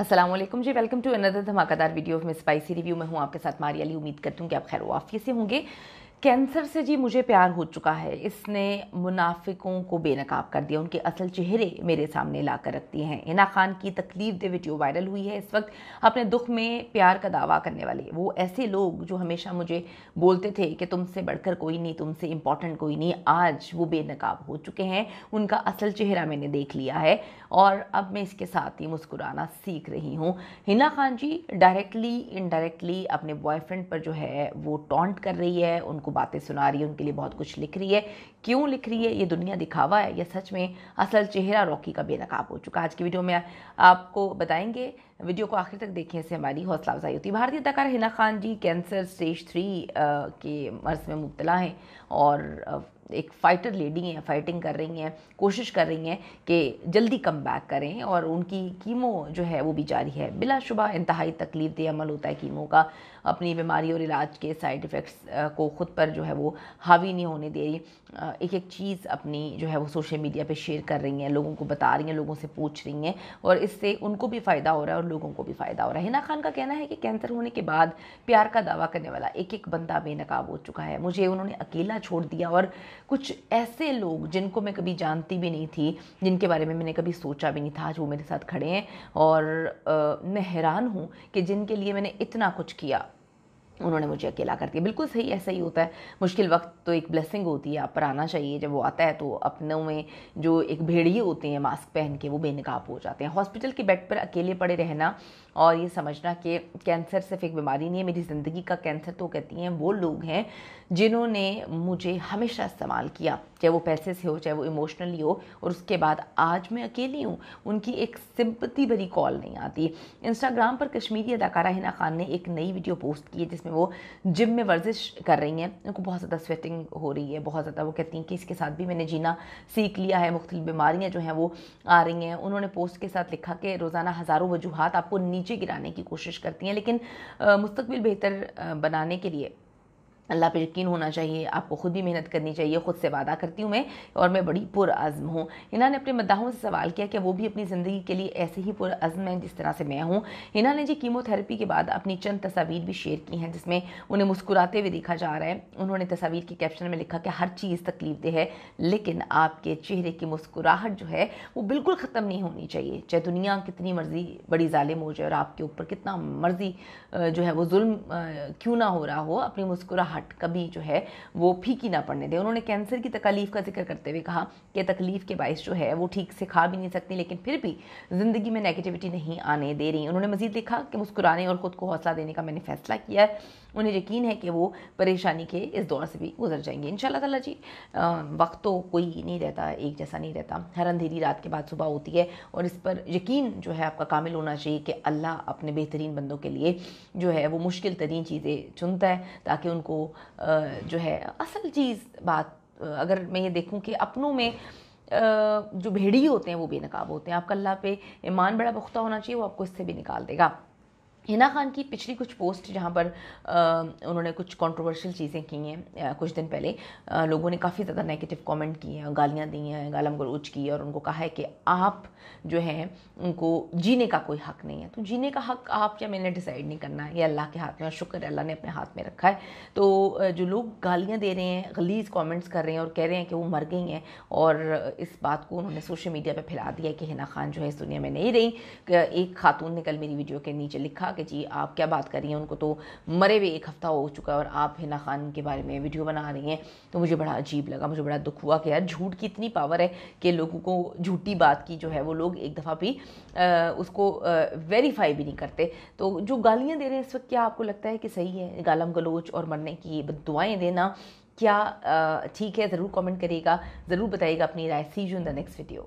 Aslam ji welcome to another धमाकादार video of में spicy review मैं हूँ आपके साथ मारियाली उम्मीद करती हूँ कि आप खैर वाफिये से होंगे कैंसर से जी मुझे प्यार हो चुका है इसने मुनाफिकों को बेनकाब कर दिया उनके असल चेहरे मेरे सामने ला कर रख दिए हैं हिना खान की तकलीफ दे वीडियो वायरल हुई है इस वक्त अपने दुख में प्यार का दावा करने वाले वो ऐसे लोग जो हमेशा मुझे बोलते थे कि तुमसे बढ़कर कोई नहीं तुमसे इंपॉर्टेंट कोई नहीं आज वो बेनकाब हो चुके हैं उनका असल चेहरा मैंने देख लिया है और अब मैं इसके साथ ही मुस्कुराना सीख रही हूँ हिना खान जी डायरेक्टली इनडायरेक्टली अपने बॉयफ्रेंड पर जो है वो टॉन्ट कर रही है उनको बातें सुना रही है उनके लिए बहुत कुछ लिख रही है क्यों लिख रही है ये दुनिया दिखावा है या सच में असल चेहरा रॉकी का बेनकाब हो चुका आज की वीडियो में आपको बताएंगे वीडियो को आखिर तक देखें से हमारी हौसला अफजाई होती है भारतीय अदाकार Hina Khan ji cancer stage three के मर्ज में मुबतला हैं और एक फाइटर लेडी हैं फाइटिंग कर रही हैं कोशिश कर रही हैं कि जल्दी कम बैक करें और उनकी कीमो जो है वो भी जारी है बिलाशुबा इंतहाई तकलीफ दे अमल होता है कीमो का अपनी बीमारी और इलाज के साइड इफ़ेक्ट्स को ख़ुद पर जो है वो हावी नहीं होने दे रही एक एक चीज़ अपनी जो है वो सोशल मीडिया पे शेयर कर रही हैं लोगों को बता रही हैं लोगों से पूछ रही हैं और इससे उनको भी फ़ायदा हो रहा है और लोगों को भी फ़ायदा हो रहा है हिना खान का कहना है कि कैंसर होने के बाद प्यार का दावा करने वाला एक एक बंदा बेनकाब हो चुका है मुझे उन्होंने अकेला छोड़ दिया और कुछ ऐसे लोग जिनको मैं कभी जानती भी नहीं थी जिनके बारे में मैंने कभी सोचा भी नहीं था आज वो मेरे साथ खड़े हैं और आ, मैं हैरान हूँ कि जिनके लिए मैंने इतना कुछ किया उन्होंने मुझे अकेला कर दिया बिल्कुल सही ऐसा ही होता है मुश्किल वक्त तो एक ब्लेसिंग होती है आप पर आना चाहिए जब वो आता है तो अपनों में जो एक भेड़िए होते हैं मास्क पहन के वो बेनकाब हो जाते हैं हॉस्पिटल के बेड पर अकेले पड़े रहना और ये समझना कि कैंसर सिर्फ एक बीमारी नहीं है मेरी ज़िंदगी का कैंसर तो कहती हैं वो लोग हैं जिन्होंने मुझे हमेशा इस्तेमाल किया चाहे वो पैसे से हो चाहे वो इमोशनली हो और उसके बाद आज मैं अकेली हूँ उनकी एक सिंपति भरी कॉल नहीं आती इंस्टाग्राम पर कश्मीरी अदाकारा हिना खान ने एक नई वीडियो पोस्ट की है जिस जिसमें वो जिम में वर्जिश कर रही हैं उनको बहुत ज़्यादा स्वेटिंग हो रही है बहुत ज़्यादा वो कहती हैं कि इसके साथ भी मैंने जीना सीख लिया है मुख्तु बीमारियाँ जो हैं वो आ रही हैं उन्होंने पोस्ट के साथ लिखा कि रोज़ाना हज़ारों वजूहत आपको नीचे गिराने की कोशिश करती हैं लेकिन मुस्तबिल बेहतर बनाने के लिए अल्लाह पर यकीन होना चाहिए आपको खुद ही मेहनत करनी चाहिए ख़ुद से वादा करती हूँ मैं और मैं बड़ी पुरज़म हूँ हिना ने अपने मद्दाहों से सवाल किया कि वो भी अपनी ज़िंदगी के लिए ऐसे ही पुरज़म हैं जिस तरह से मैं हूँ हिना ने जी कीमोथेरेपी के बाद अपनी चंद तस्वीर भी शेयर की हैं जिसमें उन्हें मुस्कुराते हुए देखा जा रहा है उन्होंने तस्वीर के कैप्शन में लिखा कि हर चीज़ तकलीफ दे है लेकिन आपके चेहरे की मुस्कुराहट जो है वो बिल्कुल ख़त्म नहीं होनी चाहिए चाहे दुनिया कितनी मर्ज़ी बड़ी ालिम हो जाए और आपके ऊपर कितना मर्ज़ी जो है वो म क्यों ना हो रहा हो अपनी मुस्कुराहट घबराहट कभी जो है वो फीकी ना पड़ने दें उन्होंने कैंसर की तकलीफ़ का जिक्र करते हुए कहा कि तकलीफ़ के बायस जो है वो ठीक से खा भी नहीं सकती लेकिन फिर भी ज़िंदगी में नेगेटिविटी नहीं आने दे रही उन्होंने मजीद लिखा कि मुस्कुराने और ख़ुद को हौसला देने का मैंने फ़ैसला किया है उन्हें यकीन है कि वो परेशानी के इस दौर से भी गुजर जाएंगे इन ताला जी वक्त तो कोई नहीं रहता एक जैसा नहीं रहता हर अंधेरी रात के बाद सुबह होती है और इस पर यकीन जो है आपका कामिल होना चाहिए कि अल्लाह अपने बेहतरीन बंदों के लिए जो है वो मुश्किल तरीन चीज़ें चुनता है ताकि उनको जो है असल चीज़ बात अगर मैं ये देखूँ कि अपनों में जो भेड़ी होते हैं वो बेनकाब होते हैं आपका अल्लाह पे ईमान बड़ा पुख्ता होना चाहिए वो आपको इससे भी निकाल देगा हिना खान की पिछली कुछ पोस्ट जहाँ पर आ, उन्होंने कुछ कंट्रोवर्शियल चीज़ें की हैं कुछ दिन पहले आ, लोगों ने काफ़ी ज़्यादा नेगेटिव कमेंट किए हैं गालियाँ दी हैं गालम गलोच की और उनको कहा है कि आप जो हैं उनको जीने का कोई हक नहीं है तो जीने का हक आप या मैंने डिसाइड नहीं करना है ये अल्लाह के हाथ में और शुक्र अल्लाह ने अपने हाथ में रखा है तो जो लोग गालियाँ दे रहे हैं गलीज कॉमेंट्स कर रहे हैं और कह रहे हैं कि वो मर गई हैं और इस बात को उन्होंने सोशल मीडिया पर फैला दिया कि हिना खान जो है इस दुनिया में नहीं रही एक खातून ने कल मेरी वीडियो के नीचे लिखा कि जी आप क्या बात कर रही हैं उनको तो मरे हुए एक हफ़्ता हो चुका है और आप हिना खान के बारे में वीडियो बना रही हैं तो मुझे बड़ा अजीब लगा मुझे बड़ा दुख हुआ कि यार झूठ की इतनी पावर है कि लोगों को झूठी बात की जो है वो लोग एक दफ़ा भी आ, उसको वेरीफाई भी नहीं करते तो जो गालियाँ दे रहे हैं इस वक्त क्या आपको लगता है कि सही है गालम गलोच और मरने की दुआएँ देना क्या ठीक है ज़रूर कमेंट करिएगा ज़रूर बताइएगा अपनी राय सी जो इन द नेक्स्ट वीडियो